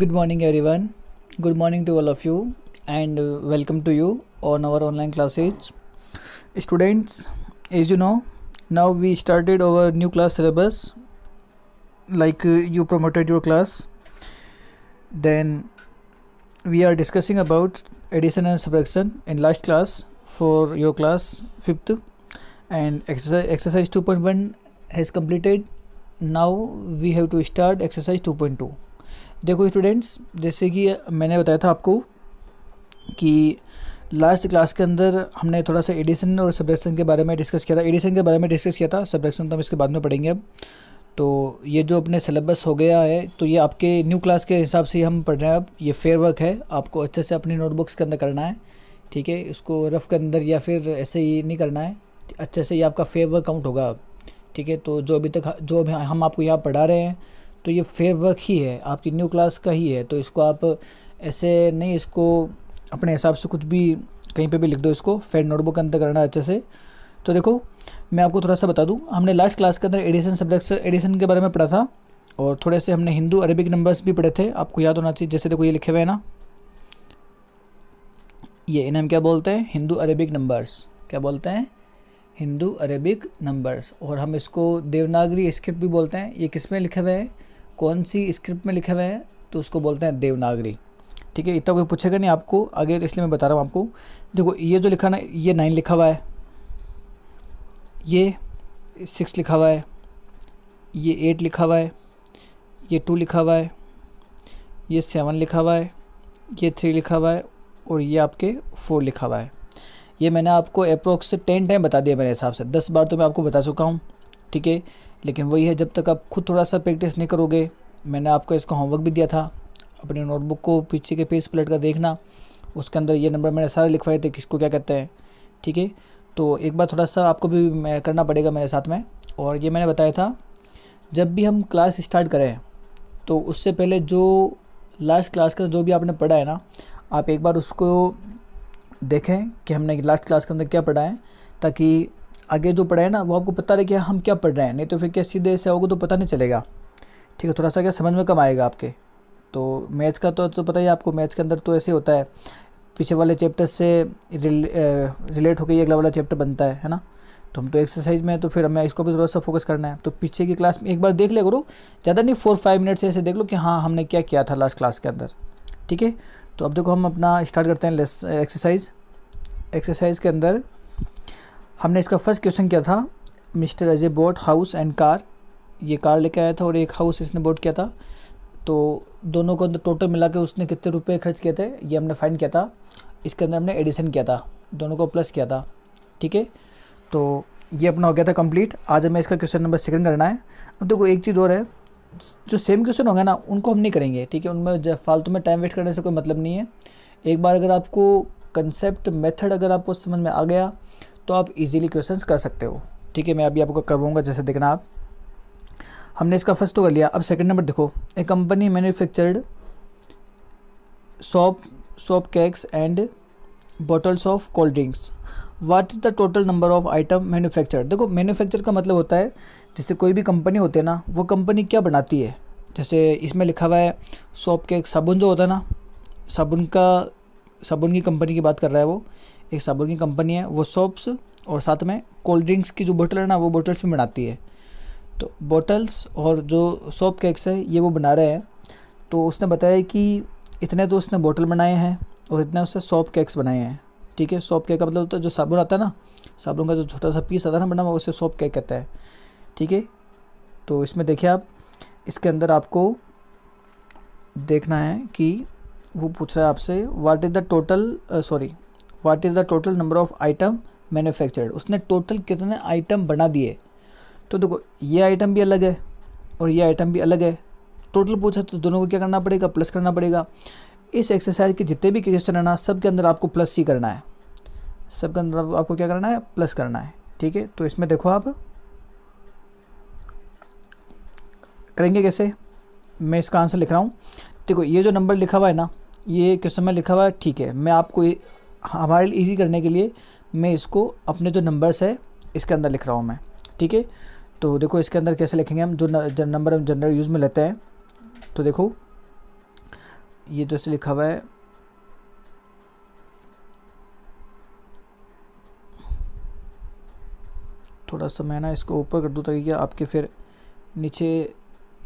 good morning everyone good morning to all of you and uh, welcome to you on our online classes students as you know now we started our new class syllabus like uh, you promoted your class then we are discussing about addition and subtraction in last class for your class 5th and exercise exercise 2.1 has completed now we have to start exercise 2.2 देखो students जैसे कि मैंने बताया था आपको कि last class के अंदर हमने थोड़ा सा एडिशन और सब्रैक्शन के बारे में डिस्कस किया था एडिशन के बारे में डिस्कस किया था सब्रैक्शन तो हम इसके बाद में पढ़ेंगे अब तो ये जो अपने सिलेबस हो गया है तो ये आपके न्यू क्लास के हिसाब से हम पढ़ रहे हैं अब ये फेयर वर्क है आपको अच्छे से अपनी नोटबुक्स के अंदर करना है ठीक है इसको रफ के अंदर या फिर ऐसे ही नहीं करना है अच्छे से ये आपका फेयर वर्क काउंट होगा ठीक है तो जो अभी तक जो हम आपको यहाँ पढ़ा रहे हैं तो ये फेयर वर्क ही है आपकी न्यू क्लास का ही है तो इसको आप ऐसे नहीं इसको अपने हिसाब से कुछ भी कहीं पे भी लिख दो इसको फेयर नोटबुक के अंदर करना अच्छे से तो देखो मैं आपको थोड़ा सा बता दूँ हमने लास्ट क्लास के अंदर एडिशन सब्जेक्ट एडिशन के बारे में पढ़ा था और थोड़े से हमने हिंदू अरबिक नंबर्स भी पढ़े थे आपको याद होना चाहिए जैसे देखो ये लिखे हुए हैं ना ये इन्हें हम क्या बोलते हैं हिंदू अरेबिक नंबर्स क्या बोलते हैं हिंदू अरेबिक नंबर्स और हम इसको देवनागरी स्क्रिप्ट भी बोलते हैं ये किस में लिखे हुए हैं कौन सी स्क्रिप्ट में लिखे हुए हैं तो उसको बोलते हैं देवनागरी ठीक है इतना कोई पूछेगा नहीं आपको आगे तो इसलिए मैं बता रहा हूँ आपको देखो ये जो लिखा ना ये नाइन लिखा हुआ है ये सिक्स लिखा हुआ है ये एट लिखा हुआ है ये टू लिखा हुआ है ये सेवन लिखा हुआ है ये थ्री लिखा हुआ है और ये आपके फोर लिखा हुआ है ये मैंने आपको अप्रोक्स टेन टाइम बता दिया मेरे हिसाब से दस बार तो मैं आपको बता चुका हूँ ठीक है लेकिन वही है जब तक आप खुद थोड़ा सा प्रैक्टिस नहीं करोगे मैंने आपको इसका होमवर्क भी दिया था अपनी नोटबुक को पीछे के पेज पलट कर देखना उसके अंदर ये नंबर मैंने सारे लिखवाए थे किसको क्या कहते हैं ठीक है तो एक बार थोड़ा सा आपको भी करना पड़ेगा मेरे साथ में और ये मैंने बताया था जब भी हम क्लास स्टार्ट करें तो उससे पहले जो लास्ट क्लास का जो भी आपने पढ़ा है ना आप एक बार उसको देखें कि हमने लास्ट क्लास के अंदर क्या पढ़ा है ताकि आगे जो पढ़ा है ना वो आपको पता रहे कि हम क्या पढ़ रहे हैं नहीं तो फिर क्या सीधे ऐसे होगा तो पता नहीं चलेगा ठीक है थोड़ा सा क्या समझ में कम आएगा आपके तो मैथ्स का तो तो पता ही आपको मैथ्स के अंदर तो ऐसे होता है पीछे वाले चैप्टर से रिले, रिलेट होकर ये अगला वाला चैप्टर बनता है है ना तो हम तो एक्सरसाइज में तो फिर हमें इसको भी थोड़ा सा फोकस करना है तो पीछे की क्लास में एक बार देख ले करो ज़्यादा नहीं फोर फाइव मिनट से ऐसे देख लो कि हाँ हमने क्या किया था लास्ट क्लास के अंदर ठीक है तो अब देखो हम अपना स्टार्ट करते हैं एक्सरसाइज एक्सरसाइज के अंदर हमने इसका फर्स्ट क्वेश्चन किया था mister Ajay boat house and car ये कार लेके आया था और एक हाउस इसने बोट किया था तो दोनों को अंदर तो टोटल मिला के उसने कितने रुपए खर्च किए थे ये हमने फाइंड किया था इसके अंदर हमने एडिशन किया था दोनों को प्लस किया था ठीक है तो ये अपना हो गया था कंप्लीट आज हमें इसका क्वेश्चन नंबर सेकंड करना है अब देखो एक चीज़ और है जो सेम क्वेश्चन होंगे ना उनको हम नहीं करेंगे ठीक है उनमें जब फालतू में टाइम वेस्ट करने से कोई मतलब नहीं है एक बार अगर आपको कंसेप्ट मेथड अगर आपको समझ में आ गया तो आप इजीली क्वेश्चंस कर सकते हो ठीक है मैं अभी आपको करवाऊंगा जैसे देखना आप हमने इसका फर्स्ट तो कर लिया अब सेकंड नंबर देखो a company manufactured soap soap cakes and bottles of cold drinks what is the total number of item manufacture देखो मैन्युफैक्चर का मतलब होता है जैसे कोई भी कंपनी होती है ना वो कंपनी क्या बनाती है जैसे इसमें लिखा हुआ है सॉप केक साबुन जो होता है ना साबुन का साबुन की कंपनी की बात कर रहा है वो एक साबुन की कंपनी है वो सोप्स और साथ में कोल्ड ड्रिंक्स की जो बोटल है ना वो बोटल्स में बनाती है तो बोटल्स और जो सोप केक्स है ये वो बना रहे हैं तो उसने बताया कि इतने तो उसने बोटल बनाए हैं और इतने उसने सोप केक्स बनाए हैं ठीक है सोप केक का मतलब तो जो साबुन आता है ना साबुन का जो छोटा सा पीस आता है ना बना हुआ उसे सोप केक कहता है ठीक है तो इसमें देखिए आप इसके अंदर आपको देखना है कि वो पूछ रहा है आपसे what is the total sorry what is the total number of item manufactured उसने टोटल कितने आइटम बना दिए तो देखो ये आइटम भी अलग है और ये आइटम भी अलग है टोटल पूछा तो दोनों को क्या करना पड़ेगा प्लस करना पड़ेगा इस एक्सरसाइज के जितने भी क्वेश्चन है ना सब के अंदर आपको प्लस ही करना है सब के अंदर आपको क्या करना है प्लस करना है ठीक है तो इसमें देखो आप करेंगे कैसे मैं इसका आंसर लिख रहा हूँ देखो ये जो नंबर लिखा हुआ है ना ये क्वेश्चन में लिखा हुआ है ठीक है मैं आपको हमारे लिए ईजी करने के लिए मैं इसको अपने जो नंबर्स है इसके अंदर लिख रहा हूँ मैं ठीक है तो देखो इसके अंदर कैसे लिखेंगे हम जो नंबर हम जनरल यूज़ में लेते हैं तो देखो ये जैसे लिखा हुआ है थोड़ा सा मैं ना इसको ऊपर कर दूँ ताकि आपके फिर नीचे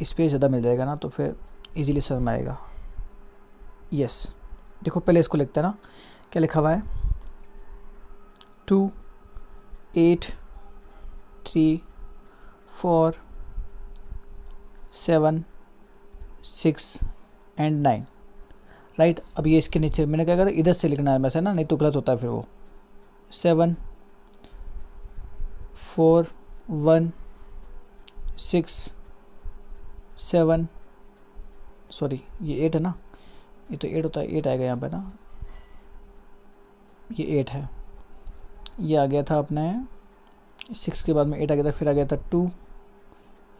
स्पेस ज़्यादा मिल जाएगा ना तो फिर इजीली समझ में आएगा यस देखो पहले इसको लिखते हैं ना क्या लिखा हुआ है two eight three four seven six and nine right अब ये इसके नीचे मैंने क्या कहा इधर से लिखना है वैसे ना नहीं तो गलत होता है फिर वो seven four one six seven sorry ये एट है ना ये तो एट होता है एट आएगा यहाँ पे ना ये एट है ये आ गया था अपने सिक्स के बाद में एट आ गया था फिर आ गया था टू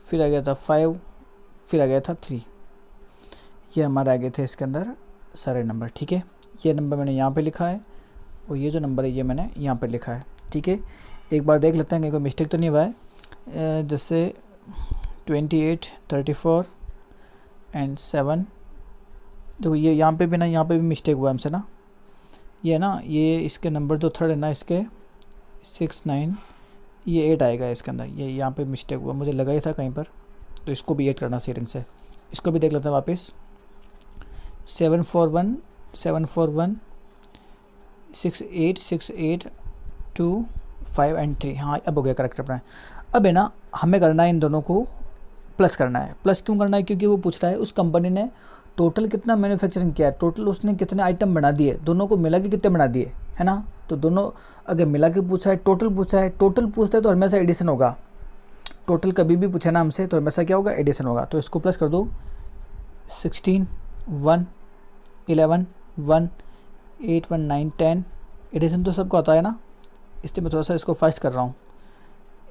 फिर आ गया था फाइव फिर आ गया था थ्री ये हमारे आ गए थे इसके अंदर सारे नंबर ठीक है ये नंबर मैंने यहाँ पे लिखा है और ये जो नंबर है ये मैंने यहाँ पे लिखा है ठीक है एक बार देख लेते हैं कहीं कोई मिस्टेक तो नहीं हुआ है जैसे twenty eight thirty four and seven देखो ये यहाँ पे भी ना यहाँ पे भी मिस्टेक हुआ हमसे ना ये ना ये इसके नंबर जो थर्ड है ना इसके सिक्स नाइन ये एट आएगा इसके अंदर ये यहाँ पे मिस्टेक हुआ मुझे लगा ही था कहीं पर तो इसको भी एट करना सीरिंग से इसको भी देख लेते हैं वापस seven four one seven four one six eight six eight two five and three हाँ अब हो गया करेक्ट अपना अब है ना हमें करना है इन दोनों को प्लस करना है प्लस क्यों करना है क्योंकि वो पूछ रहा है उस कंपनी ने टोटल कितना मैन्युफैक्चरिंग किया है टोटल उसने कितने आइटम बना दिए दोनों को मिला के कितने बना दिए है ना तो दोनों अगर मिला के पूछा है टोटल पूछा है टोटल पूछता है तो हमेशा एडिशन होगा टोटल कभी भी पूछे ना हमसे तो हमेशा क्या होगा एडिशन होगा तो इसको प्लस कर दो sixteen one eleven one eight one nine ten addition तो सबको आता है ना इसलिए मैं थोड़ा सा इसको फास्ट कर रहा हूँ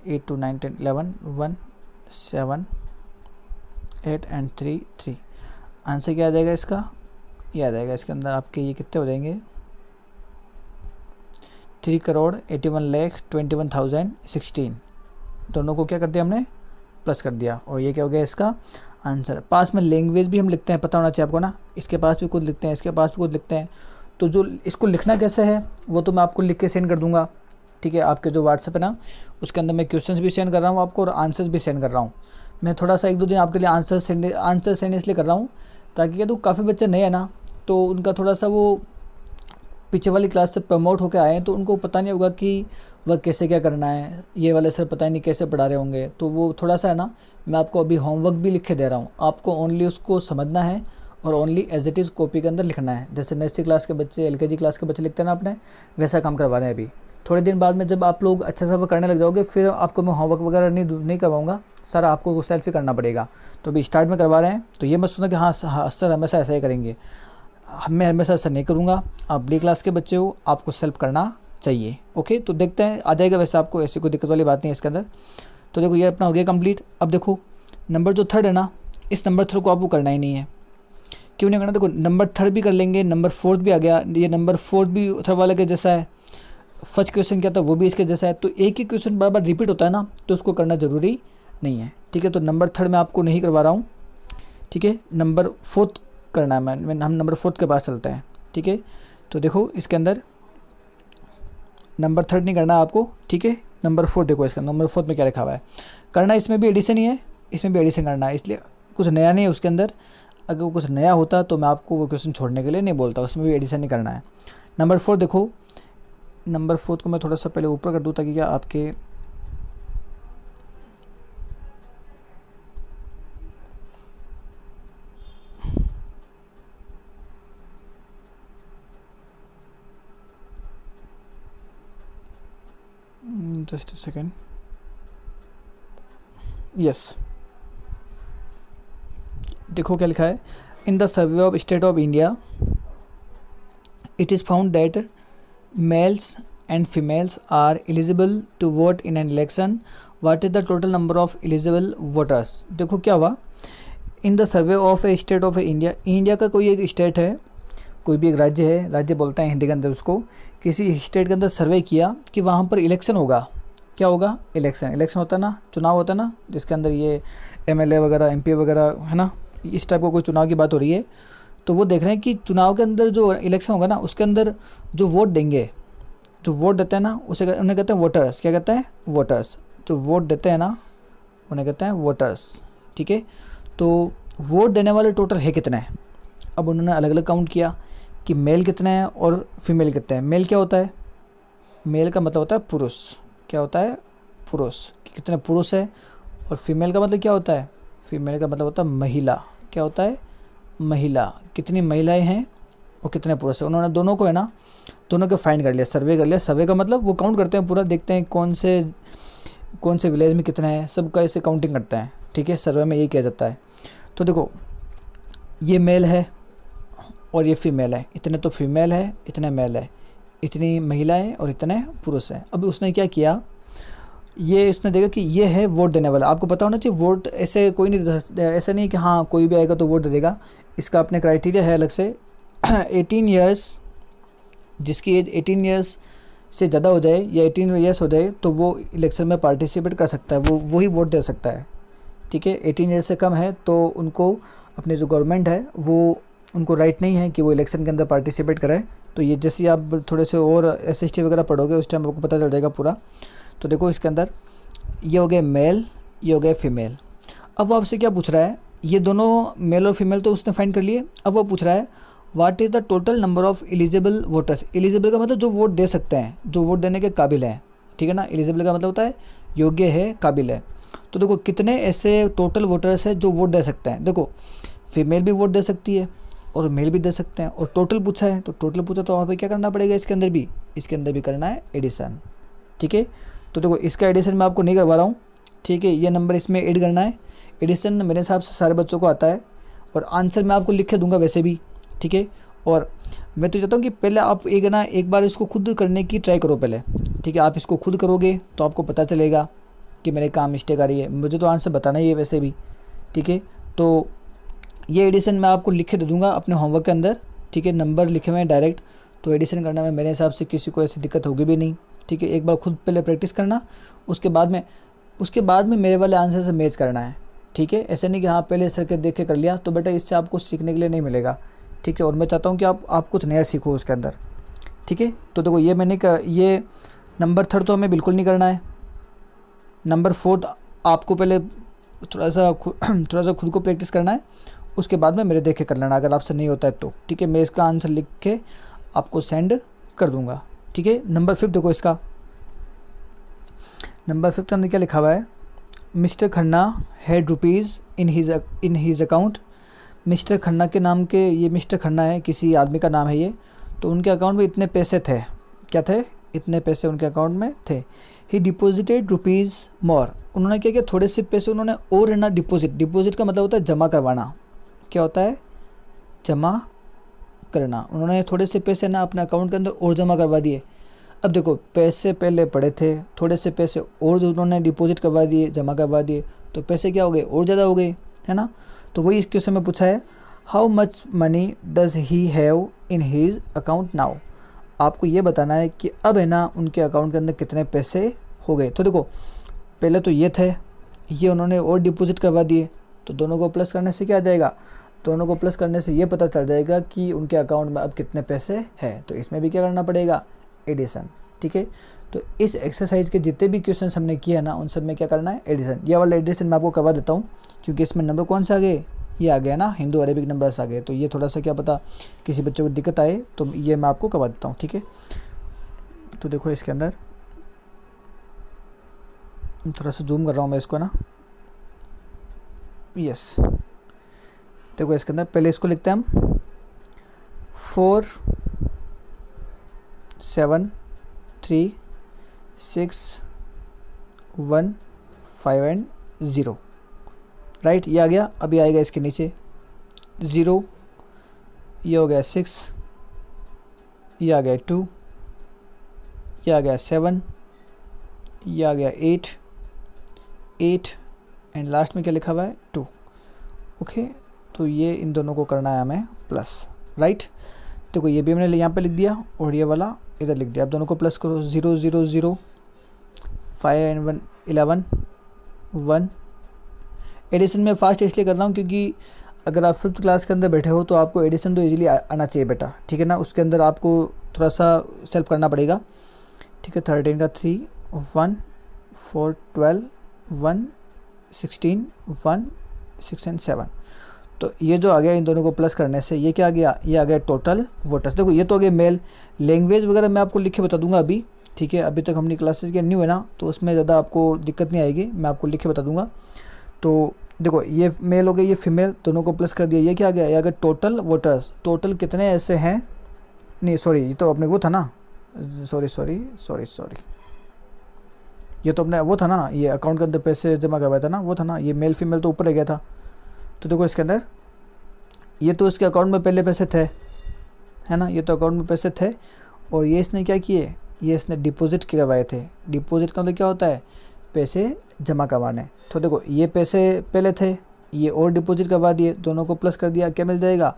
eight two nine ten eleven one seven eight and three three answer क्या आ जाएगा इसका ये आ जाएगा इसके अंदर आपके ये कितने हो जाएंगे three crore eighty one lakh twenty one thousand sixteen दोनों को क्या कर दिया हमने प्लस कर दिया और ये क्या हो गया इसका आंसर पास में लैंग्वेज भी हम लिखते हैं पता होना चाहिए आपको ना इसके पास भी कुछ लिखते हैं इसके पास भी कुछ लिखते हैं तो जो इसको लिखना कैसे है वो तो मैं आपको लिख के सेंड कर दूंगा ठीक है आपके जो व्हाट्सअप है ना उसके अंदर मैं क्वेश्चन भी सेंड कर रहा हूँ आपको और आंसर्स भी सेंड कर रहा हूँ मैं थोड़ा सा एक दो दिन आपके लिए आंसर सेंड आंसर सेंड इसलिए कर रहा हूँ ताकि क्या तो काफ़ी बच्चे नए हैं ना तो उनका थोड़ा सा वो पीछे वाली क्लास से प्रमोट होकर आए हैं तो उनको पता नहीं होगा कि वह कैसे क्या करना है ये वाले सर पता ही नहीं कैसे पढ़ा रहे होंगे तो वो थोड़ा सा है ना मैं आपको अभी होमवर्क भी लिख के दे रहा हूँ आपको ओनली उसको समझना है और only as it is copy के अंदर लिखना है जैसे नर्सरी क्लास के बच्चे एल क्लास के बच्चे लिखते हैं ना अपने वैसा काम करवा रहे हैं अभी थोड़े दिन बाद में जब आप लोग अच्छा सा वो करने लग जाओगे फिर आपको मैं होमवर्क वगैरह नहीं नहीं करवाऊँगा सर आपको वो सेल्फी करना पड़ेगा तो अभी स्टार्ट में करवा रहे हैं तो ये मत सुना कि हाँ सर हाँ, हमेशा ऐसा ही करेंगे मैं हमेशा ऐसा नहीं करूँगा आप डी क्लास के बच्चे हो आपको सेल्फ करना चाहिए ओके तो देखते हैं आ जाएगा वैसे आपको ऐसी कोई दिक्कत वाली बात नहीं है इसके अंदर तो देखो ये अपना हो गया कंप्लीट अब देखो नंबर जो थर्ड है ना इस नंबर थर्ड को आपको करना ही नहीं है क्यों नहीं करना देखो नंबर थर्ड भी कर लेंगे नंबर फोर्थ भी आ गया ये नंबर फोर्थ भी थर्ड वाले के जैसा है फर्स्ट क्वेश्चन क्या था वो भी इसके जैसा है तो एक ही क्वेश्चन बार बार रिपीट होता है ना तो उसको करना ज़रूरी नहीं है ठीक है तो नंबर थर्ड में आपको नहीं करवा रहा हूँ ठीक है नंबर फोर्थ करना है मैं हम नंबर फोर्थ के पास चलते हैं ठीक है तो देखो इसके अंदर नंबर थर्ड नहीं करना है आपको ठीक है नंबर फोर्थ देखो इसका नंबर फोर्थ में क्या लिखा हुआ है करना इसमें भी एडिशन ही है इसमें भी एडिशन करना है इसलिए कुछ नया नहीं है उसके अंदर अगर वो कुछ नया होता तो मैं आपको वो क्वेश्चन छोड़ने के लिए नहीं बोलता उसमें भी एडिशन नहीं करना है नंबर फोर देखो नंबर फोर्थ को मैं थोड़ा सा पहले ऊपर कर दूँ ताकि क्या आपके just a second yes. देखो क्या लिखा है in the survey of state of India it is found that males and females are eligible to vote in an election what is the total number of eligible voters देखो क्या हुआ in the survey of a state of India India का कोई एक state है कोई भी एक राज्य है राज्य बोलते हैं हिंदी के अंदर उसको किसी स्टेट के अंदर सर्वे किया कि वहाँ पर इलेक्शन होगा क्या होगा इलेक्शन इलेक्शन होता है ना चुनाव होता है ना जिसके अंदर ये एम वगैरह एम वगैरह है ना इस टाइप का कोई चुनाव की बात हो रही है तो वो देख रहे हैं कि चुनाव के अंदर जो इलेक्शन होगा ना उसके अंदर जो वोट देंगे जो वोट देते हैं ना उसे उन्हें कहते हैं वोटर्स क्या कहते हैं वोटर्स जो वोट देते हैं ना उन्हें कहते हैं वोटर्स ठीक है तो वोट देने वाले टोटल है कितने अब उन्होंने अलग अलग काउंट किया कि मेल कितने हैं और फीमेल कितने हैं मेल क्या होता है मेल का मतलब होता है पुरुष क्या होता है पुरुष कितने पुरुष है और फीमेल का मतलब क्या होता है फीमेल का मतलब होता है महिला क्या होता है महिला कितनी महिलाएं हैं और कितने पुरुष हैं उन्होंने दोनों को है ना दोनों को फाइंड कर लिया सर्वे कर लिया सर्वे का मतलब वो काउंट करते हैं पूरा देखते हैं कौन से कौन से विलेज में कितने हैं का ऐसे काउंटिंग करते हैं ठीक है सर्वे में यही किया जाता है तो देखो ये मेल है और ये फीमेल है इतने तो फीमेल है इतने मेल है इतनी महिलाएं और इतने पुरुष हैं अब उसने क्या किया ये इसने देखा कि ये है वोट देने वाला आपको पता होना चाहिए वोट ऐसे कोई नहीं ऐसा नहीं कि हाँ कोई भी आएगा तो वोट दे देगा इसका अपने क्राइटेरिया है अलग से एटीन ईयर्स जिसकी एज एटीन ईयर्स से ज़्यादा हो जाए या एटीन ईयर्स हो जाए तो वो इलेक्शन में पार्टिसिपेट कर सकता है वो वही वोट दे सकता है ठीक है एटीन ईयर्स से कम है तो उनको अपने जो गवर्नमेंट है वो उनको राइट नहीं है कि वो इलेक्शन के अंदर पार्टिसिपेट करें तो ये जैसे आप थोड़े से और एस वगैरह पढ़ोगे उस टाइम आपको पता चल जाएगा पूरा तो देखो इसके अंदर ये हो गए मेल ये हो गए फीमेल अब वो आपसे क्या पूछ रहा है ये दोनों मेल और फीमेल तो उसने फाइंड कर लिए अब वो पूछ रहा है what is the total number of eligible voters eligible का मतलब जो वोट दे सकते हैं जो वोट देने के काबिल हैं ठीक है ना एलिजिबल का मतलब होता है योग्य है काबिल है तो देखो कितने ऐसे टोटल वोटर्स हैं जो वोट दे सकते हैं देखो फीमेल भी वोट दे सकती है और मेल भी दे सकते हैं और टोटल पूछा है तो टोटल पूछा तो वहाँ पर क्या करना पड़ेगा इसके अंदर भी इसके अंदर भी करना है एडिशन ठीक है तो देखो इसका एडिशन मैं आपको नहीं करवा रहा हूँ ठीक है ये नंबर इसमें ऐड करना है एडिशन मेरे हिसाब से सारे बच्चों को आता है और आंसर मैं आपको लिख के दूंगा वैसे भी ठीक है और मैं तो चाहता हूँ कि पहले आप एक ना एक बार इसको खुद करने की ट्राई करो पहले ठीक है आप इसको खुद करोगे तो आपको पता चलेगा कि मेरे काम मिस्टेक आ रही है मुझे तो आंसर बताना ही है वैसे भी ठीक है तो ये एडिशन मैं आपको लिख दे दूँगा अपने होमवर्क के अंदर ठीक है नंबर लिखे हुए हैं डायरेक्ट तो एडिशन करने में मेरे हिसाब से किसी को ऐसी दिक्कत होगी भी नहीं ठीक है एक बार खुद पहले प्रैक्टिस करना उसके बाद में उसके बाद में मेरे वाले आंसर से मैच करना है ठीक है ऐसे नहीं कि हाँ पहले सर के देख के कर लिया तो बेटा इससे आपको सीखने के लिए नहीं मिलेगा ठीक है और मैं चाहता हूँ कि आप आप कुछ नया सीखो उसके अंदर ठीक है तो देखो ये मैंने कर, ये नंबर थर्ड तो हमें बिल्कुल नहीं करना है नंबर फोर्थ आपको पहले थोड़ा सा थोड़ा सा खुद को प्रैक्टिस करना है उसके बाद में मेरे देखे कर लेना अगर आपसे नहीं होता है तो ठीक है मैं इसका आंसर लिख के आपको सेंड कर दूंगा ठीक है नंबर फिफ्थ देखो इसका नंबर फिफ्थ हमने क्या लिखा हुआ है mister Khanna had rupees in his in his account mister Khanna के नाम के ये मिस्टर खन्ना है किसी आदमी का नाम है ये तो उनके अकाउंट में इतने पैसे थे क्या थे इतने पैसे उनके अकाउंट में थे ही डिपोजिटेड रुपीज़ मोर उन्होंने क्या किया थोड़े से पैसे उन्होंने और रहना ना डिपोजिट डिपोजिट का मतलब होता है जमा करवाना क्या होता है जमा करना उन्होंने थोड़े से पैसे ना अपने अकाउंट के अंदर और जमा करवा दिए अब देखो पैसे पहले पड़े थे थोड़े से पैसे और जो उन्होंने डिपॉजिट करवा दिए जमा करवा दिए तो पैसे क्या हो गए और ज़्यादा हो गए है ना तो वही इस क्वेश्चन में पूछा है how much money does he have in his account now आपको ये बताना है कि अब है ना उनके अकाउंट के अंदर कितने पैसे हो गए तो देखो पहले तो ये थे ये उन्होंने और डिपॉजिट करवा दिए तो दोनों को प्लस करने से क्या जाएगा दोनों को प्लस करने से ये पता चल जाएगा कि उनके अकाउंट में अब कितने पैसे हैं तो इसमें भी क्या करना पड़ेगा एडिशन ठीक है तो इस एक्सरसाइज के जितने भी क्वेश्चन हमने किए हैं ना उन सब में क्या करना है एडिशन ये वाला एडिशन मैं आपको करवा देता हूँ क्योंकि इसमें नंबर कौन सा आ गए ये आ गया ना हिंदू अरेबिक नंबर्स आ गए तो ये थोड़ा सा क्या पता किसी बच्चे को दिक्कत आए तो ये मैं आपको करवा देता हूँ ठीक है तो देखो इसके अंदर थोड़ा सा जूम कर रहा हूँ मैं इसको ना यस देखो इसके अंदर पहले इसको लिखते हैं हम four seven three six one five and zero right ये आ गया अभी आएगा इसके नीचे ज़ीरो ये हो गया सिक्स ये आ गया टू ये आ गया सेवन ये आ गया एट एट एंड लास्ट में क्या लिखा हुआ है टू ओके तो ये इन दोनों को करना है हमें प्लस राइट देखो ये भी हमने यहाँ पे लिख दिया और ये वाला इधर लिख दिया अब दोनों को प्लस करो zero zero zero five and one eleven one addition में फास्ट इसलिए कर रहा हूँ क्योंकि अगर आप फिफ्थ क्लास के अंदर बैठे हो तो आपको एडिशन तो ईज़िली आना चाहिए बेटा ठीक है ना उसके अंदर आपको थोड़ा सा सेल्प करना पड़ेगा ठीक है थर्टीन का three one four twelve one sixteen one six and seven तो ये जो आ गया इन दोनों को प्लस करने से ये क्या आ गया ये आ गया टोटल वोटर्स देखो ये तो आ गया मेल लैंग्वेज वगैरह मैं आपको लिख के बता दूंगा अभी ठीक है अभी तक हमने क्लासेस के न्यू है ना तो उसमें ज़्यादा आपको दिक्कत नहीं आएगी मैं आपको लिख के बता दूंगा तो देखो ये मेल हो गया ये फीमेल दोनों को प्लस कर दिया ये क्या आ गया ये आ गया टोटल वोटर्स टोटल कितने ऐसे हैं नहीं सॉरी ये तो अपने वो था ना सॉरी सॉरी सॉरी सॉरी ये तो अपने वो था ना ये अकाउंट के अंदर पैसे जमा करवाया था ना वो था ना ये मेल फीमेल तो ऊपर रह गया था तो देखो इसके अंदर ये तो इसके अकाउंट में पहले पैसे थे है ना ये तो अकाउंट में पैसे थे और ये इसने क्या किए ये इसने डिपॉजिट करवाए थे डिपॉजिट का मतलब क्या होता है पैसे जमा करवाने तो देखो ये पैसे पहले थे ये और डिपॉजिट करवा दिए दोनों को प्लस कर दिया क्या मिल जाएगा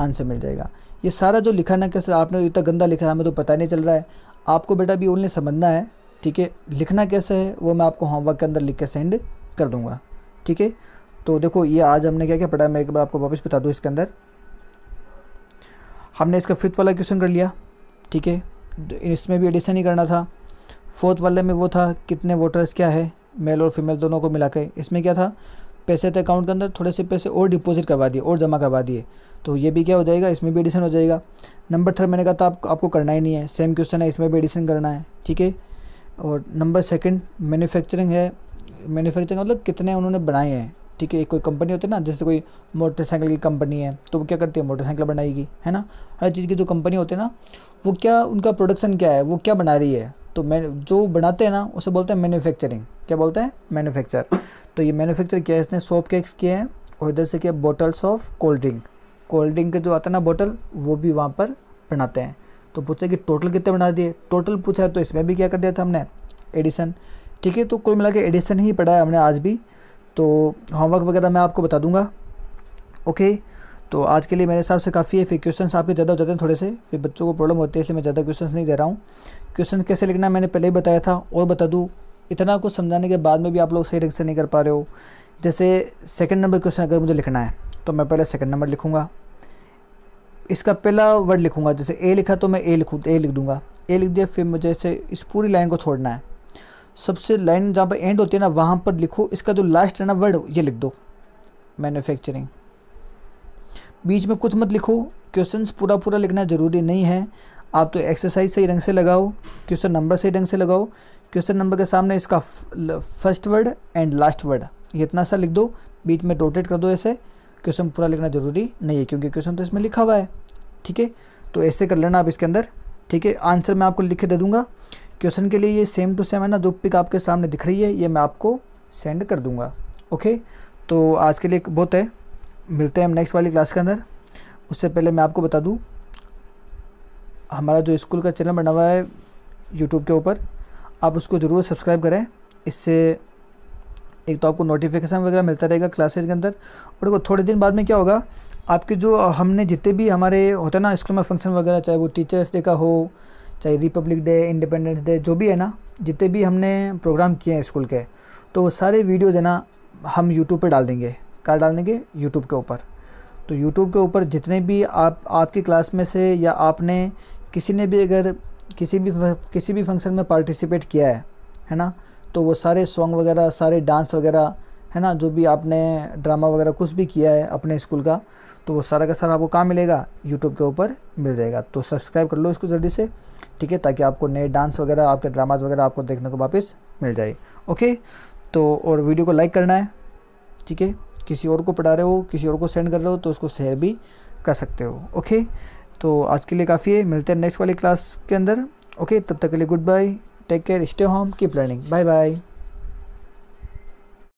आंसर मिल जाएगा ये सारा जो लिखा ना कैसे आपने इतना गंदा लिखा है हमें तो पता नहीं चल रहा है आपको बेटा भी ओनली समझना है ठीक है लिखना कैसे है वो मैं आपको होमवर्क के अंदर लिख के सेंड कर दूँगा ठीक है तो देखो ये आज हमने क्या क्या पढ़ा मैं एक बार आपको वापस बता दूँ इसके अंदर हमने इसका फिफ्थ वाला क्वेश्चन कर लिया ठीक है इसमें भी एडिशन ही करना था फोर्थ वाले में वो था कितने वोटर्स क्या है मेल और फीमेल दोनों को मिला के इसमें क्या था पैसे थे अकाउंट के अंदर थोड़े से पैसे और डिपॉजिट करवा दिए और जमा करवा दिए तो ये भी क्या हो जाएगा इसमें भी एडिशन हो जाएगा नंबर थर्ड मैंने कहा था आप, आपको करना ही नहीं है सेम क्वेश्चन है इसमें भी एडिशन करना है ठीक है और नंबर सेकंड मैन्युफैक्चरिंग है मैन्युफैक्चरिंग मतलब कितने उन्होंने बनाए हैं ठीक है एक कोई कंपनी होती है ना जैसे कोई मोटरसाइकिल की कंपनी है तो वो क्या करती है मोटरसाइकिल बनाएगी है ना हर चीज़ की जो कंपनी होती है ना वो क्या उनका प्रोडक्शन क्या है वो क्या बना रही है तो मैं जो बनाते हैं ना उसे बोलते हैं मैन्युफैक्चरिंग क्या बोलते हैं मैन्युफैक्चर तो ये मैन्युफैक्चर किया है इसने सॉप केक्स किए हैं और इधर से किया bottles of cold drink cold drink के जो आता है ना बॉटल वो भी वहाँ पर बनाते हैं तो पूछा कि टोटल कितने बना दिए टोटल पूछा तो इसमें भी क्या कर दिया था हमने एडिशन ठीक है तो कुल मिला के एडिशन ही पढ़ा है हमने आज भी तो होमवर्क वगैरह मैं आपको बता दूंगा ओके तो आज के लिए मेरे हिसाब से काफ़ी है फिर क्वेश्चन आपके ज़्यादा हो जाते हैं थोड़े से फिर बच्चों को प्रॉब्लम होती है इसलिए मैं ज़्यादा क्वेश्चन नहीं दे रहा हूँ क्वेश्चन कैसे लिखना मैंने पहले ही बताया था और बता दूँ इतना कुछ समझाने के बाद में भी आप लोग सही ढंग से नहीं कर पा रहे हो जैसे सेकेंड नंबर क्वेश्चन अगर मुझे लिखना है तो मैं पहले सेकेंड नंबर लिखूँगा इसका पहला वर्ड लिखूंगा जैसे ए लिखा तो मैं ए लिखूँ ए लिख दूंगा ए लिख दिया फिर मुझे इसे इस पूरी लाइन को छोड़ना है सबसे लाइन जहाँ पर एंड होती है ना वहाँ पर लिखो इसका जो लास्ट है ना वर्ड ये लिख दो मैन्युफैक्चरिंग बीच में कुछ मत लिखो क्वेश्चन पूरा पूरा लिखना ज़रूरी नहीं है आप तो एक्सरसाइज सही ढंग से लगाओ क्वेश्चन नंबर सही ढंग से लगाओ क्वेश्चन नंबर के सामने इसका first word and last word ये इतना सा लिख दो बीच में रोटेट कर दो ऐसे क्वेश्चन पूरा लिखना ज़रूरी नहीं है क्योंकि क्वेश्चन तो इसमें लिखा हुआ है ठीक है तो ऐसे कर लेना आप इसके अंदर ठीक है आंसर मैं आपको लिख के दे दूँगा क्वेश्चन के लिए ये सेम टू सेम है ना जो पिक आपके सामने दिख रही है ये मैं आपको सेंड कर दूँगा ओके तो आज के लिए बहुत है मिलते हैं हम नेक्स्ट वाली क्लास के अंदर उससे पहले मैं आपको बता दूँ हमारा जो स्कूल का चैनल बना हुआ है यूट्यूब के ऊपर आप उसको ज़रूर सब्सक्राइब करें इससे एक तो आपको नोटिफिकेशन वगैरह मिलता रहेगा क्लासेज के अंदर और देखो थोड़े दिन बाद में क्या होगा आपके जो हमने जितने भी हमारे होते हैं ना स्कूल में फंक्शन वगैरह चाहे वो टीचर्स डे का हो चाहे रिपब्लिक डे इंडिपेंडेंस डे जो भी है ना जितने भी हमने प्रोग्राम किए हैं स्कूल के तो वो सारे वीडियोज़ है ना हम यूट्यूब पर डाल देंगे कहाँ डाल देंगे यूट्यूब के ऊपर तो यूट्यूब के ऊपर जितने भी आप आपकी क्लास में से या आपने किसी ने भी अगर किसी भी किसी भी फंक्शन में पार्टिसिपेट किया है है ना तो वो सारे सॉन्ग वगैरह सारे डांस वगैरह है ना जो भी आपने ड्रामा वगैरह कुछ भी किया है अपने स्कूल का तो वो सारा का सारा आपको कहाँ मिलेगा यूट्यूब के ऊपर मिल जाएगा तो सब्सक्राइब कर लो इसको जल्दी से ठीक है ताकि आपको नए डांस वगैरह आपके ड्रामाज वगैरह आपको देखने को वापस मिल जाए ओके तो और वीडियो को लाइक करना है ठीक है किसी और को पढ़ा रहे हो किसी और को सेंड कर रहे हो तो उसको शेयर भी कर सकते हो ओके तो आज के लिए काफ़ी है मिलते हैं नेक्स्ट वाली क्लास के अंदर ओके तब तक के लिए good bye Take care, stay home, keep learning. Bye bye.